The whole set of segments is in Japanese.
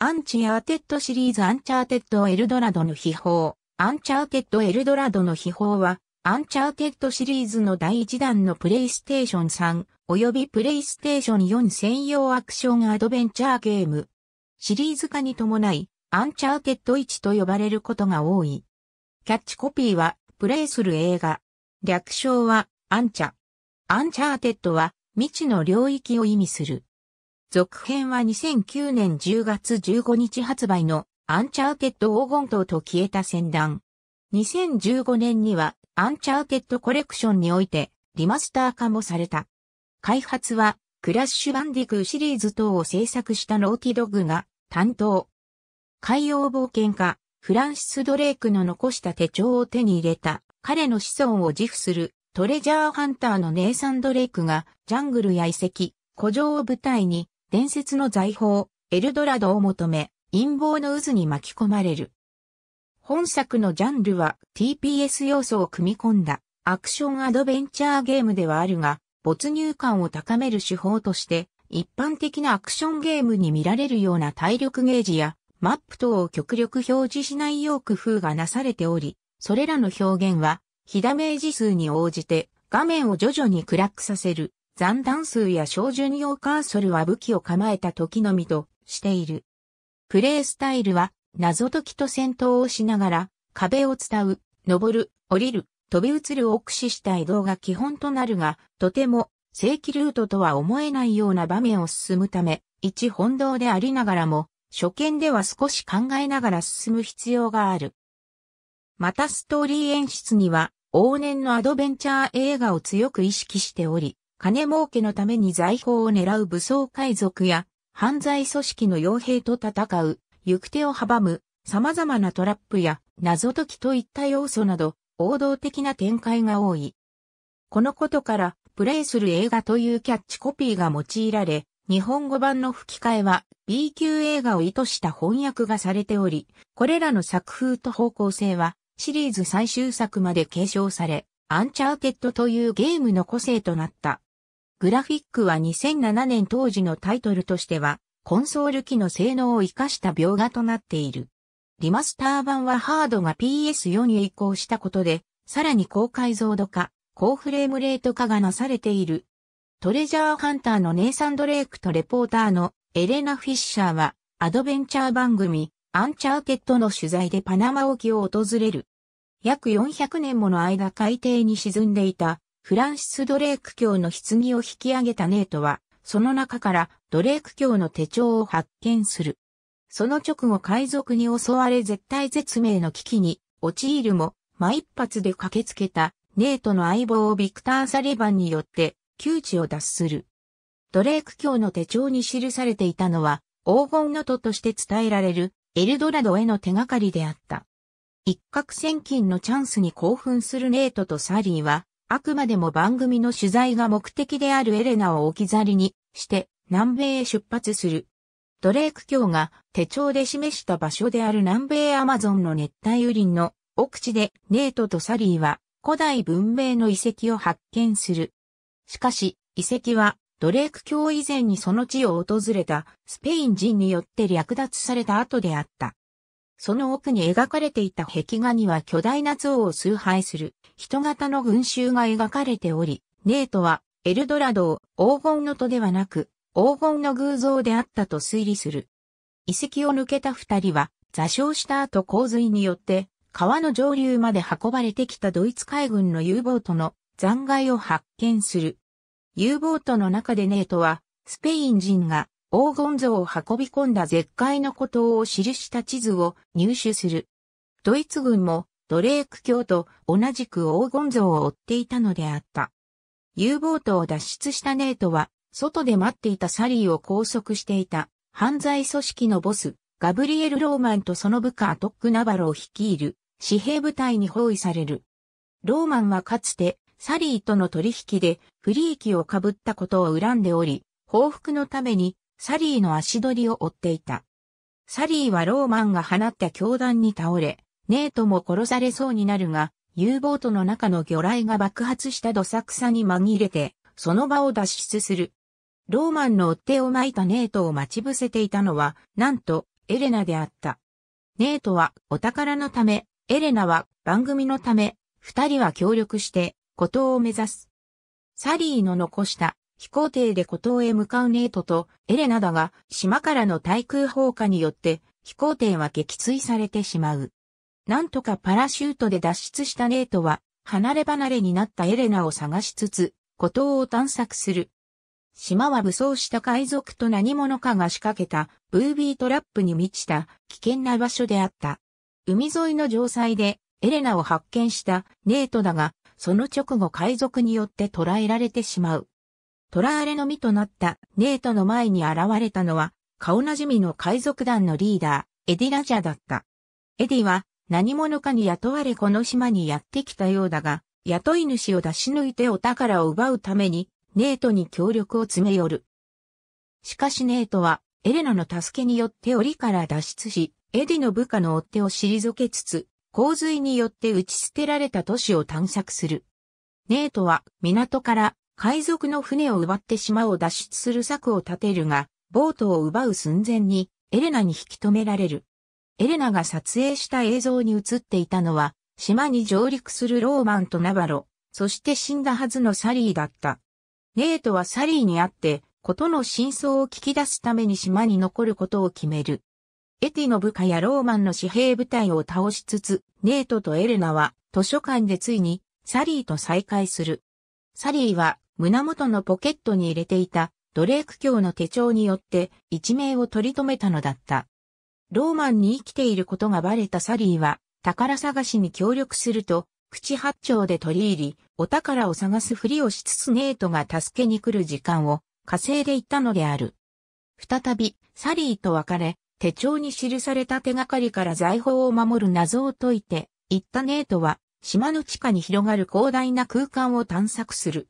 アンチアーテッドシリーズアンチャーテッドエルドラドの秘宝。アンチャーテッドエルドラドの秘宝は、アンチャーテッドシリーズの第1弾のプレイステーション3及びプレイステーション4専用アクションアドベンチャーゲーム。シリーズ化に伴い、アンチャーテッド1と呼ばれることが多い。キャッチコピーは、プレイする映画。略称は、アンチャ。アンチャーテッドは、未知の領域を意味する。続編は2009年10月15日発売のアンチャーテッド黄金刀と消えた戦断。2015年にはアンチャーテッドコレクションにおいてリマスター化もされた。開発はクラッシュバンディクーシリーズ等を制作したノーティドッグが担当。海洋冒険家、フランシス・ドレイクの残した手帳を手に入れた彼の子孫を自負するトレジャーハンターのネイサン・ドレイクがジャングルや遺跡、古城を舞台に伝説の財宝、エルドラドを求め、陰謀の渦に巻き込まれる。本作のジャンルは TPS 要素を組み込んだアクションアドベンチャーゲームではあるが、没入感を高める手法として、一般的なアクションゲームに見られるような体力ゲージやマップ等を極力表示しないよう工夫がなされており、それらの表現は、非ダメージ数に応じて画面を徐々に暗くさせる残弾数や照準用カーソルは武器を構えた時のみとしている。プレイスタイルは謎解きと戦闘をしながら壁を伝う、登る、降りる、飛び移るを駆使した移動が基本となるが、とても正規ルートとは思えないような場面を進むため、一本道でありながらも、初見では少し考えながら進む必要がある。またストーリー演出には、往年のアドベンチャー映画を強く意識しており、金儲けのために財宝を狙う武装海賊や犯罪組織の傭兵と戦う、行く手を阻む様々なトラップや謎解きといった要素など王道的な展開が多い。このことからプレイする映画というキャッチコピーが用いられ、日本語版の吹き替えは B 級映画を意図した翻訳がされており、これらの作風と方向性はシリーズ最終作まで継承され、アンチャーテッドというゲームの個性となった。グラフィックは2007年当時のタイトルとしては、コンソール機の性能を活かした描画となっている。リマスター版はハードが PS4 に移行したことで、さらに高解像度化、高フレームレート化がなされている。トレジャーハンターのネイサン・ドレイクとレポーターのエレナ・フィッシャーは、アドベンチャー番組、アンチャーテッドの取材でパナマ沖を訪れる。約400年もの間海底に沈んでいたフランシス・ドレーク卿の棺を引き上げたネートは、その中からドレーク卿の手帳を発見する。その直後海賊に襲われ絶体絶命の危機に陥るも、真一発で駆けつけたネートの相棒をビクター・サリバンによって窮地を脱する。ドレーク卿の手帳に記されていたのは黄金の都として伝えられるエルドラドへの手がかりであった。一攫千金のチャンスに興奮するネートとサリーはあくまでも番組の取材が目的であるエレナを置き去りにして南米へ出発する。ドレーク卿が手帳で示した場所である南米アマゾンの熱帯雨林の奥地でネートとサリーは古代文明の遺跡を発見する。しかし遺跡はドレーク卿以前にその地を訪れたスペイン人によって略奪された後であった。その奥に描かれていた壁画には巨大な像を崇拝する人型の群衆が描かれており、ネートはエルドラドを黄金の戸ではなく黄金の偶像であったと推理する。遺跡を抜けた二人は座礁した後洪水によって川の上流まで運ばれてきたドイツ海軍の U ボートの残骸を発見する。U ボートの中でネートはスペイン人が黄金像を運び込んだ絶海の孤島を記した地図を入手する。ドイツ軍もドレーク卿と同じく黄金像を追っていたのであった。U ボートを脱出したネートは、外で待っていたサリーを拘束していた犯罪組織のボス、ガブリエル・ローマンとその部下トック・ナバロを率いる私兵部隊に包囲される。ローマンはかつてサリーとの取引で不利益を被ったことを恨んでおり、報復のためにサリーの足取りを追っていた。サリーはローマンが放った教団に倒れ、ネートも殺されそうになるが、U ボートの中の魚雷が爆発したどさくさに紛れて、その場を脱出する。ローマンの追っ手を巻いたネートを待ち伏せていたのは、なんと、エレナであった。ネートはお宝のため、エレナは番組のため、二人は協力して、孤島を目指す。サリーの残した飛行艇で孤島へ向かうネートとエレナだが、島からの対空砲火によって飛行艇は撃墜されてしまう。なんとかパラシュートで脱出したネートは、離れ離れになったエレナを探しつつ、孤島を探索する。島は武装した海賊と何者かが仕掛けた、ブービートラップに満ちた危険な場所であった。海沿いの城塞で、エレナを発見したネートだが、その直後海賊によって捕らえられてしまう。トラーレの身となったネートの前に現れたのは、顔なじみの海賊団のリーダー、エディ・ラジャだった。エディは何者かに雇われこの島にやってきたようだが、雇い主を出し抜いてお宝を奪うために、ネートに協力を詰め寄る。しかしネートは、エレナの助けによって檻から脱出し、エディの部下の追手を退けつつ、洪水によって打ち捨てられた都市を探索する。ネートは港から海賊の船を奪って島を脱出する策を立てるが、ボートを奪う寸前にエレナに引き止められる。エレナが撮影した映像に映っていたのは、島に上陸するローマンとナバロ、そして死んだはずのサリーだった。ネートはサリーに会って、ことの真相を聞き出すために島に残ることを決める。エティの部下やローマンの私兵部隊を倒しつつ、ネートとエレナは図書館でついにサリーと再会する。サリーは胸元のポケットに入れていたドレーク教の手帳によって一命を取り留めたのだった。ローマンに生きていることがバレたサリーは宝探しに協力すると、口八丁で取り入り、お宝を探すふりをしつつネートが助けに来る時間を稼いでいったのである。再び、サリーと別れ、手帳に記された手がかりから財宝を守る謎を解いて、行ったネートは、島の地下に広がる広大な空間を探索する。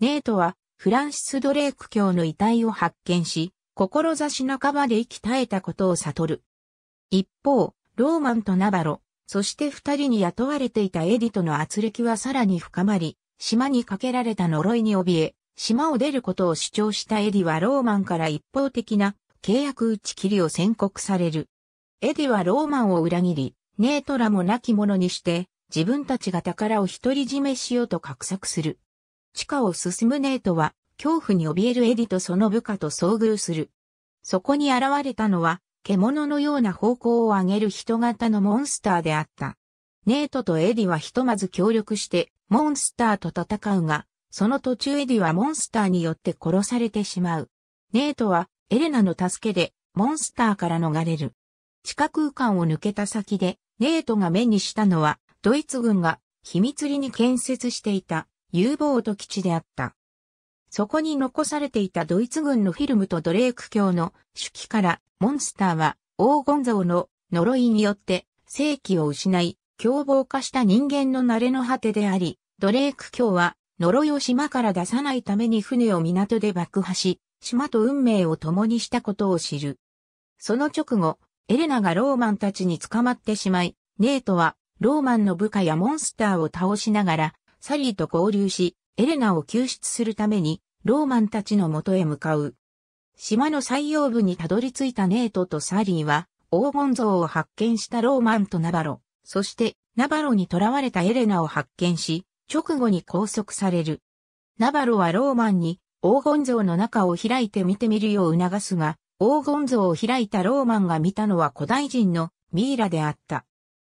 ネートはフランシス・ドレーク卿の遺体を発見し、志半ばで息絶えたことを悟る。一方、ローマンとナバロ、そして二人に雇われていたエディとの圧力はさらに深まり、島にかけられた呪いに怯え、島を出ることを主張したエディはローマンから一方的な契約打ち切りを宣告される。エディはローマンを裏切り、ネートラも亡き者にして、自分たちが宝を独り占めしようと画策する。地下を進むネートは、恐怖に怯えるエディとその部下と遭遇する。そこに現れたのは、獣のような方向を上げる人型のモンスターであった。ネートとエディはひとまず協力して、モンスターと戦うが、その途中エディはモンスターによって殺されてしまう。ネートは、エレナの助けで、モンスターから逃れる。地下空間を抜けた先で、ネートが目にしたのは、ドイツ軍が秘密裏に建設していた U ボート基地であった。そこに残されていたドイツ軍のフィルムとドレーク教の手記からモンスターは黄金像の呪いによって正気を失い、凶暴化した人間の慣れの果てであり、ドレーク教は呪いを島から出さないために船を港で爆破し、島と運命を共にしたことを知る。その直後、エレナがローマンたちに捕まってしまい、ネートはローマンの部下やモンスターを倒しながらサリーと合流し、エレナを救出するために、ローマンたちの元へ向かう。島の最腰部にたどり着いたネートとサリーは、黄金像を発見したローマンとナバロ、そしてナバロに囚われたエレナを発見し、直後に拘束される。ナバロはローマンに黄金像の中を開いて見てみるよう促すが、黄金像を開いたローマンが見たのは古代人のミイラであった。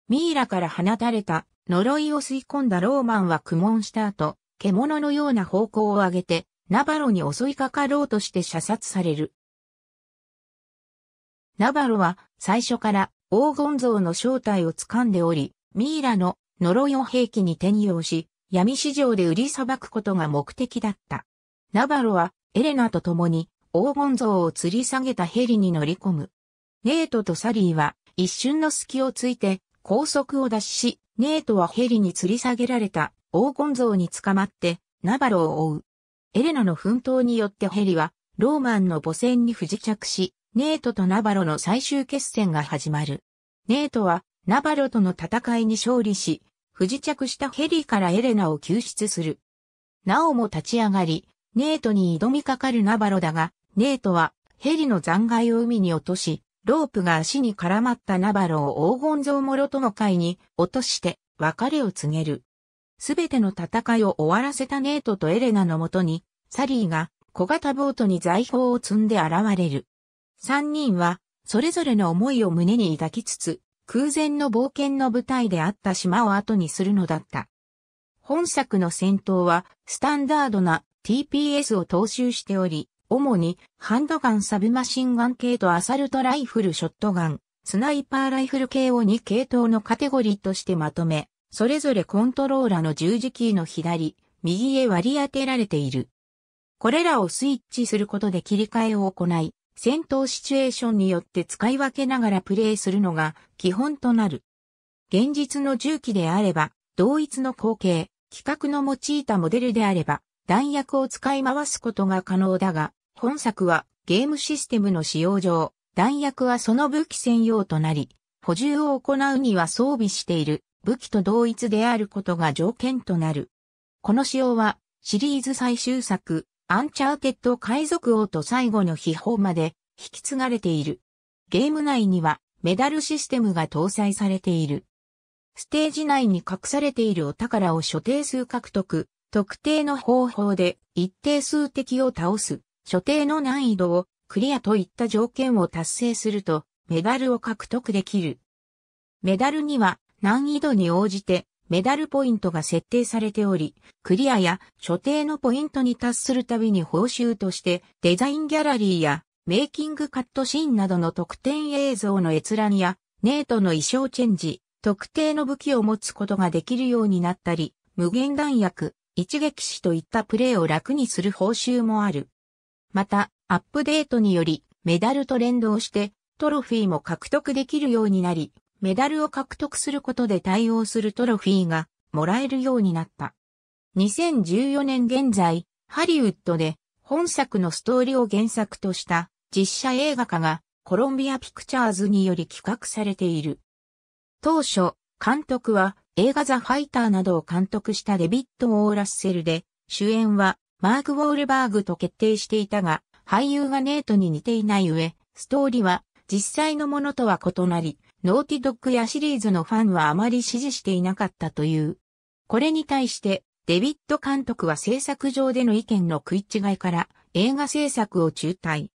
ミイラから放たれた呪いを吸い込んだローマンは苦悶した後、獣のような方向を上げて、ナバロに襲いかかろうとして射殺される。ナバロは最初から黄金像の正体を掴んでおり、ミイラの呪いを兵器に転用し、闇市場で売りさばくことが目的だった。ナバロはエレナと共に黄金像を吊り下げたヘリに乗り込む。ネートとサリーは一瞬の隙をついて高速を脱し、ネートはヘリに吊り下げられた黄金像に捕まってナバロを追う。エレナの奮闘によってヘリはローマンの母船に不時着し、ネートとナバロの最終決戦が始まる。ネートはナバロとの戦いに勝利し、不時着したヘリからエレナを救出する。なおも立ち上がり、ネートに挑みかかるナバロだが、ネートはヘリの残骸を海に落とし、ロープが足に絡まったナバロを黄金像もろとの会に落として別れを告げる。すべての戦いを終わらせたネートとエレナのもとに、サリーが小型ボートに財宝を積んで現れる。三人は、それぞれの思いを胸に抱きつつ、空前の冒険の舞台であった島を後にするのだった。本作の戦闘は、スタンダードな TPS を踏襲しており、主にハンドガンサブマシンガン系とアサルトライフルショットガン、スナイパーライフル系を2系統のカテゴリーとしてまとめ、それぞれコントローラの十字キーの左、右へ割り当てられている。これらをスイッチすることで切り替えを行い、戦闘シチュエーションによって使い分けながらプレイするのが基本となる。現実の銃器であれば、同一の後継、規格の用いたモデルであれば、弾薬を使い回すことが可能だが、本作はゲームシステムの使用上、弾薬はその武器専用となり、補充を行うには装備している武器と同一であることが条件となる。この仕様はシリーズ最終作、アンチャーテッド海賊王と最後の秘宝まで引き継がれている。ゲーム内にはメダルシステムが搭載されている。ステージ内に隠されているお宝を所定数獲得、特定の方法で一定数敵を倒す。所定の難易度をクリアといった条件を達成するとメダルを獲得できる。メダルには難易度に応じてメダルポイントが設定されており、クリアや所定のポイントに達するたびに報酬としてデザインギャラリーやメイキングカットシーンなどの特典映像の閲覧やネートの衣装チェンジ、特定の武器を持つことができるようになったり、無限弾薬、一撃死といったプレイを楽にする報酬もある。また、アップデートにより、メダルと連動して、トロフィーも獲得できるようになり、メダルを獲得することで対応するトロフィーがもらえるようになった。2014年現在、ハリウッドで本作のストーリーを原作とした実写映画化がコロンビアピクチャーズにより企画されている。当初、監督は映画ザ・ファイターなどを監督したデビッド・オー・ラッセルで、主演はマーク・ウォールバーグと決定していたが、俳優がネートに似ていない上、ストーリーは実際のものとは異なり、ノーティドッグやシリーズのファンはあまり支持していなかったという。これに対して、デビッド監督は制作上での意見の食い違いから映画制作を中退。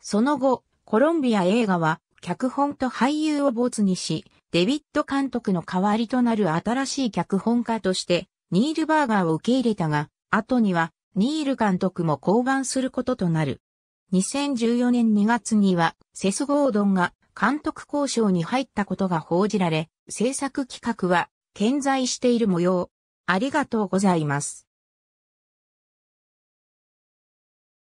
その後、コロンビア映画は脚本と俳優を没にし、デビッド監督の代わりとなる新しい脚本家として、ニール・バーガーを受け入れたが、後にはニール監督も降板することとなる。2014年2月には、セス・ゴードンが監督交渉に入ったことが報じられ、制作企画は健在している模様。ありがとうございます。